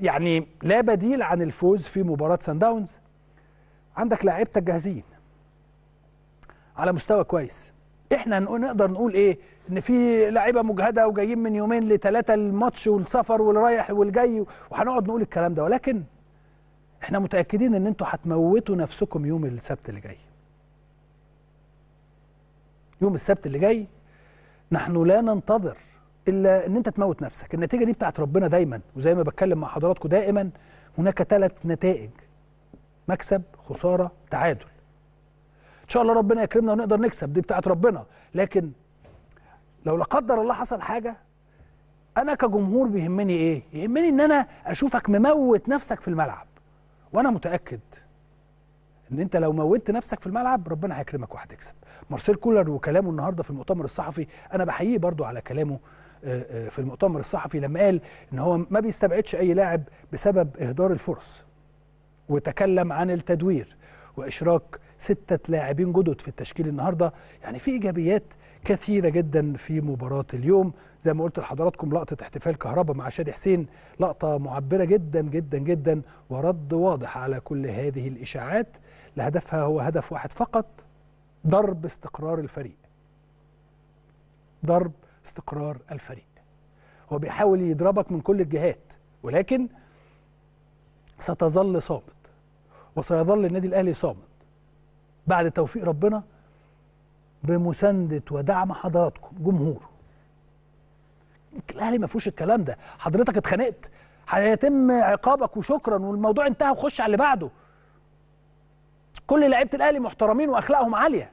يعني لا بديل عن الفوز في مباراه سان داونز عندك لاعيبتك جاهزين على مستوى كويس احنا نقدر نقول ايه ان في لعيبه مجهده وجايين من يومين لثلاثه الماتش والسفر والرايح والجاي وهنقعد نقول الكلام ده ولكن احنا متاكدين ان انتوا هتموتوا نفسكم يوم السبت اللي جاي يوم السبت اللي جاي نحن لا ننتظر الا ان انت تموت نفسك النتيجه دي بتاعت ربنا دايما وزي ما بتكلم مع حضراتكم دائما هناك ثلاث نتائج مكسب خساره تعادل ان شاء الله ربنا يكرمنا ونقدر نكسب دي بتاعت ربنا لكن لو لا قدر الله حصل حاجه انا كجمهور بيهمني ايه يهمني ان انا اشوفك مموت نفسك في الملعب وانا متاكد ان انت لو موتت نفسك في الملعب ربنا هيكرمك وهتكسب مارسيل كولر وكلامه النهارده في المؤتمر الصحفي انا بحييه برضو على كلامه آه، آه، في المؤتمر الصحفي لما قال ان هو ما بيستبعدش اي لاعب بسبب اهدار الفرص وتكلم عن التدوير واشراك سته لاعبين جدد في التشكيل النهارده يعني في ايجابيات كثيره جدا في مباراه اليوم زي ما قلت لحضراتكم لقطه احتفال كهربا مع شادي حسين لقطه معبره جدا جدا جدا ورد واضح على كل هذه الاشاعات لهدفها هو هدف واحد فقط ضرب استقرار الفريق ضرب استقرار الفريق هو بيحاول يضربك من كل الجهات ولكن ستظل صامت وسيظل النادي الاهلي صامت بعد توفيق ربنا بمسانده ودعم حضراتكم جمهور الاهلي ما فيهوش الكلام ده حضرتك اتخانقت هيتم عقابك وشكرا والموضوع انتهى وخش على اللي بعده كل لعيبه الاهلي محترمين واخلاقهم عاليه